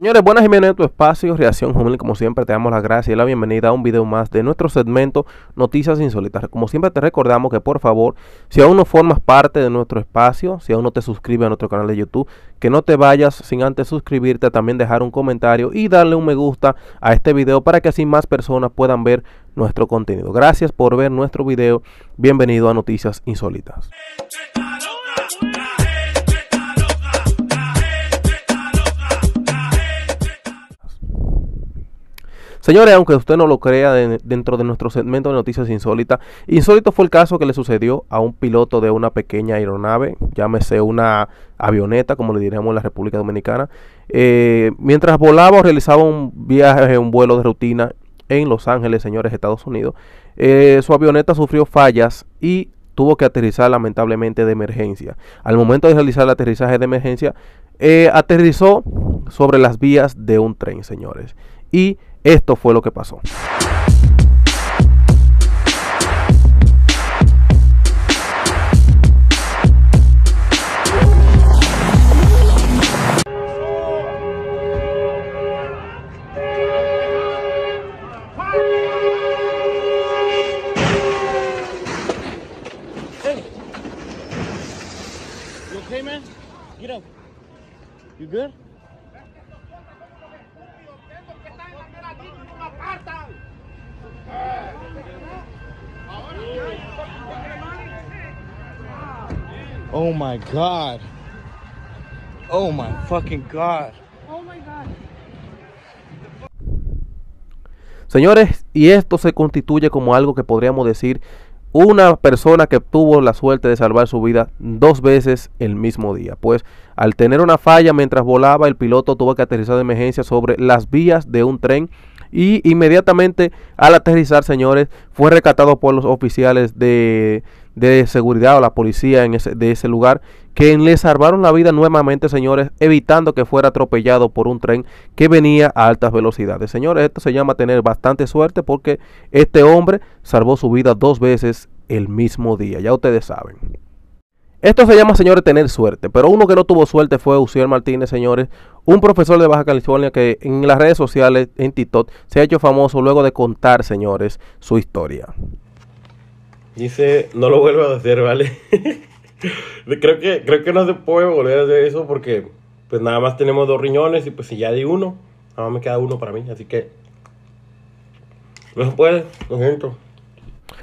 Señores, buenas y bienvenidos a tu espacio, Reacción Juvenil. Como siempre, te damos las gracias y la bienvenida a un video más de nuestro segmento Noticias Insólitas. Como siempre, te recordamos que por favor, si aún no formas parte de nuestro espacio, si aún no te suscribes a nuestro canal de YouTube, que no te vayas sin antes suscribirte, también dejar un comentario y darle un me gusta a este video para que así más personas puedan ver nuestro contenido. Gracias por ver nuestro video. Bienvenido a Noticias Insólitas. Señores, aunque usted no lo crea, dentro de nuestro segmento de noticias insólitas, insólito fue el caso que le sucedió a un piloto de una pequeña aeronave, llámese una avioneta, como le diríamos en la República Dominicana, eh, mientras volaba o realizaba un viaje, un vuelo de rutina en Los Ángeles, señores, Estados Unidos, eh, su avioneta sufrió fallas y tuvo que aterrizar lamentablemente de emergencia. Al momento de realizar el aterrizaje de emergencia, eh, aterrizó sobre las vías de un tren, señores. Y esto fue lo que pasó. okay, man? Get up. You good? Oh my god. Oh my fucking god. Oh my god. Señores, y esto se constituye como algo que podríamos decir una persona que tuvo la suerte de salvar su vida dos veces el mismo día. Pues al tener una falla mientras volaba, el piloto tuvo que aterrizar de emergencia sobre las vías de un tren y inmediatamente al aterrizar, señores, fue rescatado por los oficiales de de seguridad o la policía en ese, de ese lugar, que le salvaron la vida nuevamente, señores, evitando que fuera atropellado por un tren que venía a altas velocidades. Señores, esto se llama tener bastante suerte porque este hombre salvó su vida dos veces el mismo día, ya ustedes saben. Esto se llama, señores, tener suerte. Pero uno que no tuvo suerte fue Usiel Martínez, señores. Un profesor de Baja California que en las redes sociales, en TikTok, se ha hecho famoso luego de contar, señores, su historia. Dice, no lo vuelvo a hacer, ¿vale? creo, que, creo que no se puede volver a hacer eso porque pues nada más tenemos dos riñones y pues si ya di uno, nada más me queda uno para mí, así que no se puede, lo entro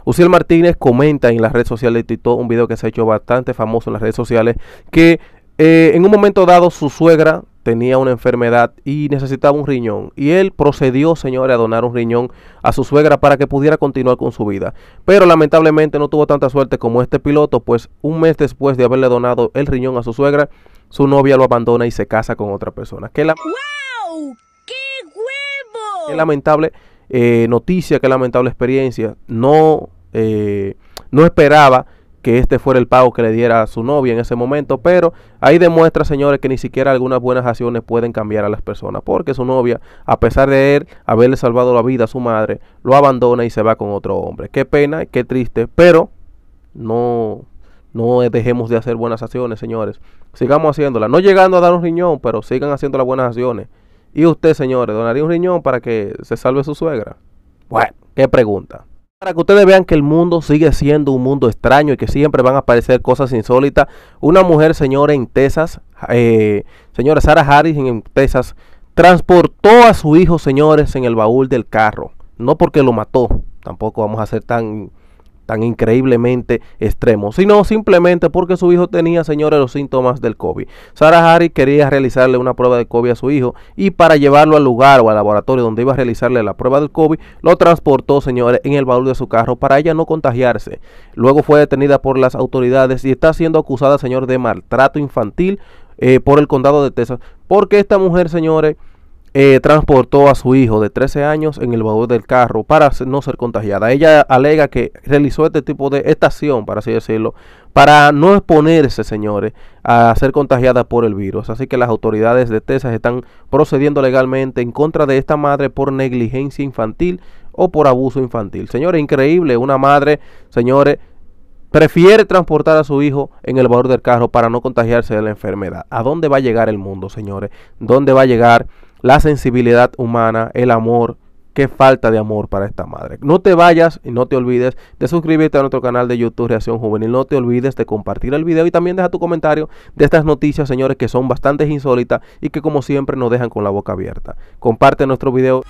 Uciel Martínez comenta en las redes sociales de un video que se ha hecho bastante famoso en las redes sociales que eh, en un momento dado su suegra tenía una enfermedad y necesitaba un riñón. Y él procedió, señores, a donar un riñón a su suegra para que pudiera continuar con su vida. Pero lamentablemente no tuvo tanta suerte como este piloto, pues un mes después de haberle donado el riñón a su suegra, su novia lo abandona y se casa con otra persona. ¡Qué, la ¡Wow! ¡Qué huevo! lamentable eh, noticia, qué lamentable experiencia. No, eh, no esperaba que este fuera el pago que le diera a su novia en ese momento, pero ahí demuestra, señores, que ni siquiera algunas buenas acciones pueden cambiar a las personas, porque su novia, a pesar de él haberle salvado la vida a su madre, lo abandona y se va con otro hombre. Qué pena, qué triste, pero no no dejemos de hacer buenas acciones, señores. Sigamos haciéndolas, no llegando a dar un riñón, pero sigan haciendo las buenas acciones. Y usted, señores, donaría un riñón para que se salve su suegra. Bueno, qué pregunta. Para que ustedes vean que el mundo sigue siendo un mundo extraño y que siempre van a aparecer cosas insólitas. Una mujer, señora en Texas, eh, señora Sarah Harris en Texas, transportó a su hijo, señores, en el baúl del carro. No porque lo mató, tampoco vamos a ser tan tan increíblemente extremo, sino simplemente porque su hijo tenía, señores, los síntomas del COVID. Sarah Harris quería realizarle una prueba de COVID a su hijo y para llevarlo al lugar o al laboratorio donde iba a realizarle la prueba del COVID, lo transportó, señores, en el baúl de su carro para ella no contagiarse. Luego fue detenida por las autoridades y está siendo acusada, señor, de maltrato infantil eh, por el condado de Texas, porque esta mujer, señores, eh, transportó a su hijo de 13 años en el baúl del carro para no ser contagiada. Ella alega que realizó este tipo de estación, para así decirlo, para no exponerse, señores, a ser contagiada por el virus. Así que las autoridades de Texas están procediendo legalmente en contra de esta madre por negligencia infantil o por abuso infantil. Señores, increíble, una madre, señores, prefiere transportar a su hijo en el valor del carro para no contagiarse de la enfermedad. ¿A dónde va a llegar el mundo, señores? ¿Dónde va a llegar la sensibilidad humana, el amor. Qué falta de amor para esta madre. No te vayas y no te olvides de suscribirte a nuestro canal de YouTube Reacción Juvenil. No te olvides de compartir el video y también deja tu comentario de estas noticias, señores, que son bastante insólitas y que como siempre nos dejan con la boca abierta. Comparte nuestro video.